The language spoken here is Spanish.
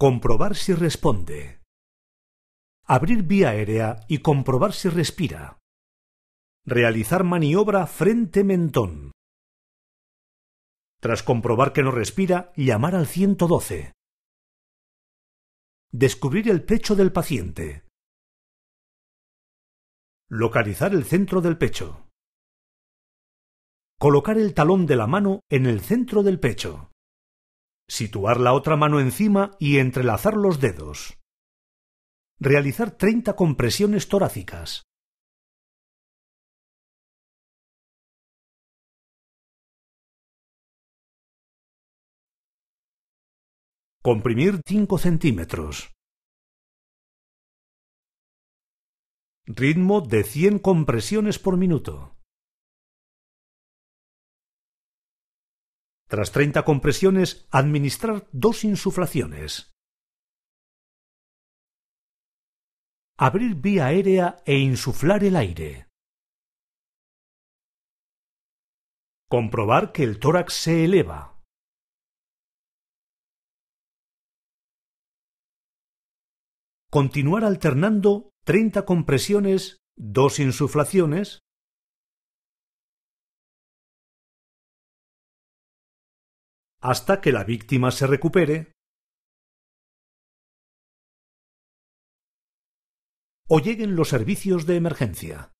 Comprobar si responde. Abrir vía aérea y comprobar si respira. Realizar maniobra frente-mentón. Tras comprobar que no respira, llamar al 112. Descubrir el pecho del paciente. Localizar el centro del pecho. Colocar el talón de la mano en el centro del pecho. Situar la otra mano encima y entrelazar los dedos. Realizar 30 compresiones torácicas. Comprimir 5 centímetros. Ritmo de 100 compresiones por minuto. Tras 30 compresiones, administrar dos insuflaciones. Abrir vía aérea e insuflar el aire. Comprobar que el tórax se eleva. Continuar alternando 30 compresiones, dos insuflaciones, hasta que la víctima se recupere o lleguen los servicios de emergencia.